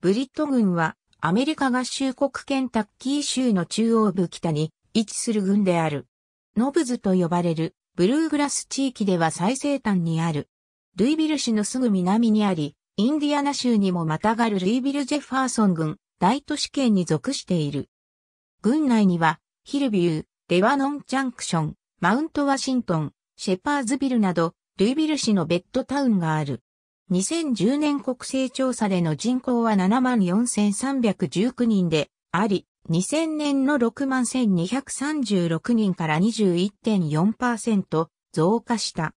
ブリット軍はアメリカ合衆国ケンタッキー州の中央部北に位置する軍である。ノブズと呼ばれるブルーグラス地域では最西端にある。ルイビル市のすぐ南にあり、インディアナ州にもまたがるルイビル・ジェファーソン軍、大都市圏に属している。軍内には、ヒルビュー、レワノン・ジャンクション、マウント・ワシントン、シェパーズビルなど、ルイビル市のベッドタウンがある。2010年国勢調査での人口は74,319人であり、2000年の61,236人から21.4%増加した。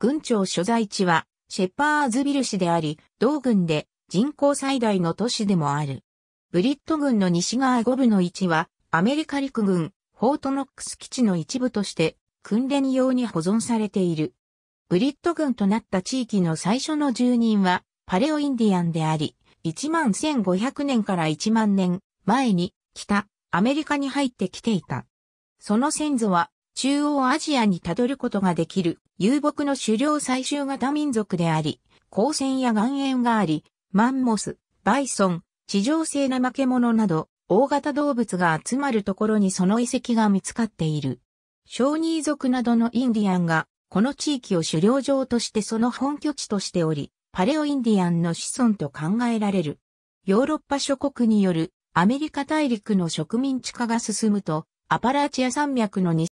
郡庁所在地はシェパーズビル市であり、同郡で人口最大の都市でもある。ブリット郡の西側五部の位置は、アメリカ陸軍、フォートノックス基地の一部として、訓練用に保存されている。ブリット軍となった地域の最初の住人はパレオインディアンであり、1万1500年から1万年前に北アメリカに入ってきていた。その先祖は中央アジアにたどることができる遊牧の狩猟採集型民族であり、光線や岩塩があり、マンモス、バイソン、地上性なけ物など、大型動物が集まるところにその遺跡が見つかっている。小ー族などのインディアンがこの地域を狩猟場としてその本拠地としており、パレオインディアンの子孫と考えられる。ヨーロッパ諸国によるアメリカ大陸の植民地化が進むと、アパラーチア山脈の西、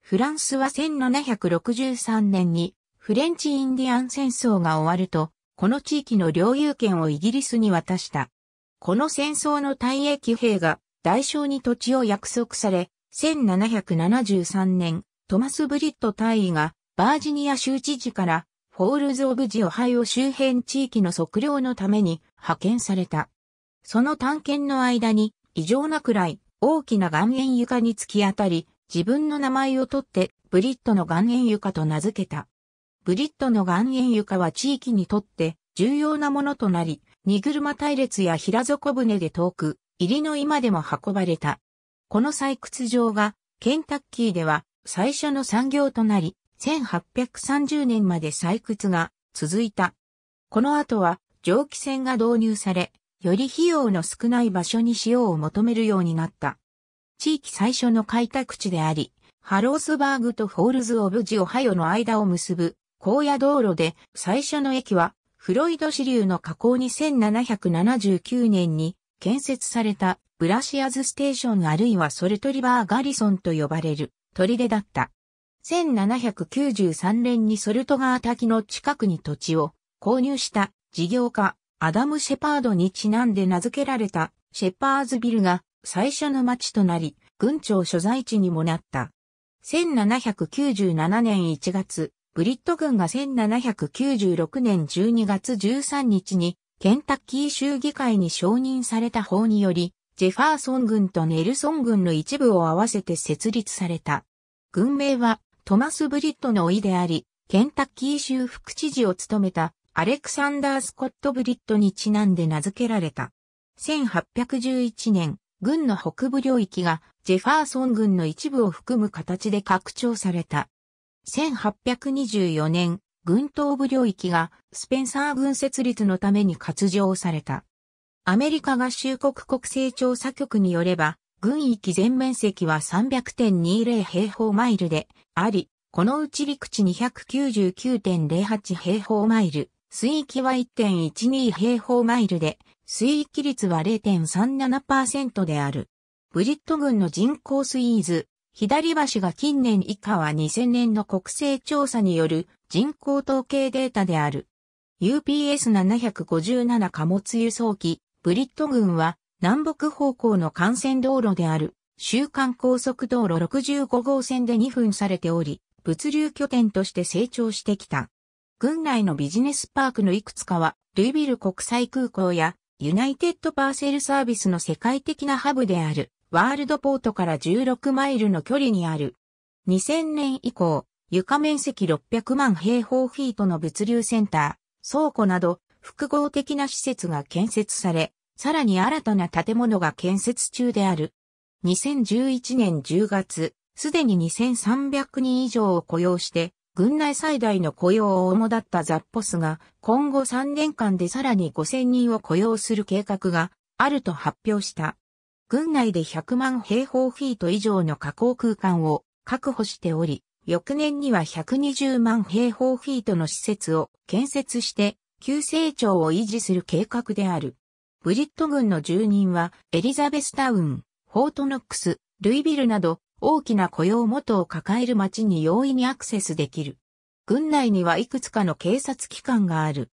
フランスは1763年にフレンチインディアン戦争が終わると、この地域の領有権をイギリスに渡した。この戦争の大英兵が代償に土地を約束され、1773年、トマス・ブリット大尉がバージニア州知事からフォールズ・オブ・ジオハイオ周辺地域の測量のために派遣された。その探検の間に異常なくらい大きな岩塩床に突き当たり、自分の名前を取ってブリットの岩塩床と名付けた。ブリットの岩塩床は地域にとって重要なものとなり、荷車隊列や平底船で遠く、入りの今でも運ばれた。この採掘場がケンタッキーでは最初の産業となり、1830年まで採掘が続いた。この後は蒸気船が導入され、より費用の少ない場所に塩を求めるようになった。地域最初の開拓地であり、ハロースバーグとフォールズ・オブ・ジ・オハヨの間を結ぶ荒野道路で最初の駅はフロイド支流の河口に1779年に建設されたブラシアズステーションあるいはソルトリバーガリソンと呼ばれる砦だった。1793年にソルトガー滝の近くに土地を購入した事業家アダム・シェパードにちなんで名付けられたシェパーズビルが最初の町となり、軍庁所在地にもなった。1797年1月、ブリット軍が1796年12月13日にケンタッキー州議会に承認された法により、ジェファーソン軍とネルソン軍の一部を合わせて設立された。軍名はトマス・ブリットの甥であり、ケンタッキー州副知事を務めたアレクサンダー・スコット・ブリットにちなんで名付けられた。1811年、軍の北部領域がジェファーソン軍の一部を含む形で拡張された。1824年、軍東部領域がスペンサー軍設立のために割譲された。アメリカ合衆国国勢調査局によれば、軍域全面積は300.20平方マイルであり、このうち陸地299.08平方マイル、水域は1.12平方マイルで、水域率は0.37%である。ブリット軍の人口イー図、左橋が近年以下は2000年の国勢調査による人口統計データである。UPS757 貨物輸送機、ブリット軍は南北方向の幹線道路である、週間高速道路65号線で2分されており、物流拠点として成長してきた。軍内のビジネスパークのいくつかは、ルイビル国際空港や、ユナイテッドパーセルサービスの世界的なハブである、ワールドポートから16マイルの距離にある。2000年以降、床面積600万平方フィートの物流センター、倉庫など複合的な施設が建設され、さらに新たな建物が建設中である。2011年10月、すでに2300人以上を雇用して、軍内最大の雇用を主だったザッポスが、今後3年間でさらに5000人を雇用する計画があると発表した。軍内で100万平方フィート以上の加工空間を確保しており、翌年には120万平方フィートの施設を建設して、急成長を維持する計画である。ブリット軍の住人は、エリザベスタウン、フォートノックス、ルイビルなど、大きな雇用元を抱える町に容易にアクセスできる。軍内にはいくつかの警察機関がある。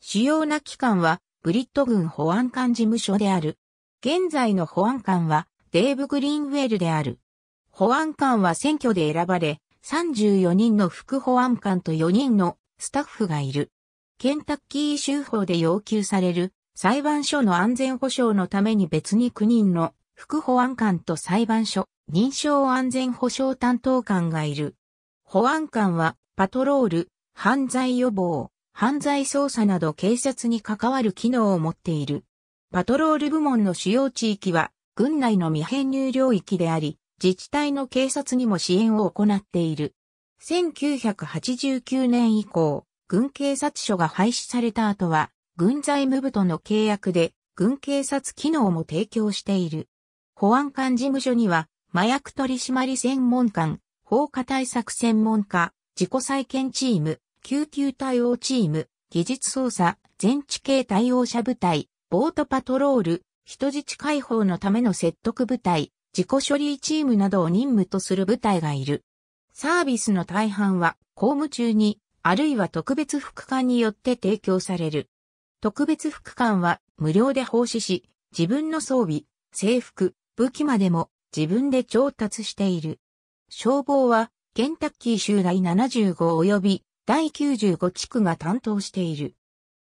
主要な機関は、ブリット軍保安官事務所である。現在の保安官は、デーブ・グリーンウェルである。保安官は選挙で選ばれ、34人の副保安官と4人のスタッフがいる。ケンタッキー州法で要求される裁判所の安全保障のために別に9人の副保安官と裁判所認証安全保障担当官がいる。保安官はパトロール、犯罪予防、犯罪捜査など警察に関わる機能を持っている。パトロール部門の主要地域は軍内の未編入領域であり、自治体の警察にも支援を行っている。1989年以降、軍警察署が廃止された後は、軍財務部との契約で、軍警察機能も提供している。保安官事務所には、麻薬取締専門官、放火対策専門家、自己再建チーム、救急対応チーム、技術操作、全地形対応者部隊、ボートパトロール、人質解放のための説得部隊、自己処理チームなどを任務とする部隊がいる。サービスの大半は、公務中にあるいは特別副官によって提供される。特別副官は無料で奉仕し、自分の装備、制服、武器までも自分で調達している。消防はケンタッキー州第75及び第95地区が担当している。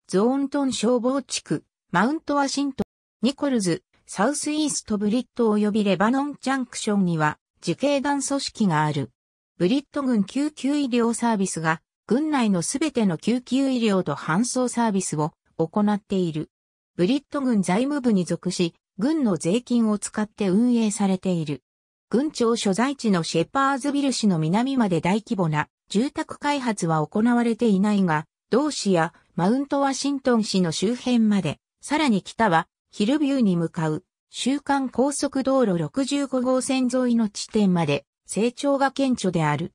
ゾーントン消防地区、マウントワシントン、ニコルズ、サウスイーストブリット及びレバノンジャンクションには自警団組織がある。ブリット軍救急医療サービスが軍内のすべての救急医療と搬送サービスを行っている。ブリット軍財務部に属し、軍の税金を使って運営されている。軍庁所在地のシェパーズビル市の南まで大規模な住宅開発は行われていないが、同市やマウントワシントン市の周辺まで、さらに北はヒルビューに向かう週間高速道路65号線沿いの地点まで成長が顕著である。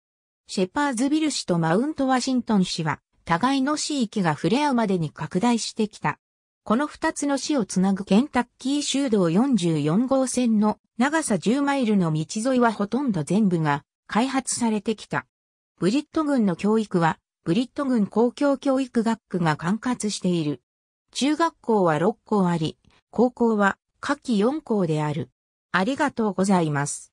シェパーズビル市とマウントワシントン市は、互いの市域が触れ合うまでに拡大してきた。この二つの市をつなぐケンタッキー州道44号線の長さ10マイルの道沿いはほとんど全部が開発されてきた。ブリット軍の教育は、ブリット軍公共教育学区が管轄している。中学校は6校あり、高校は下記4校である。ありがとうございます。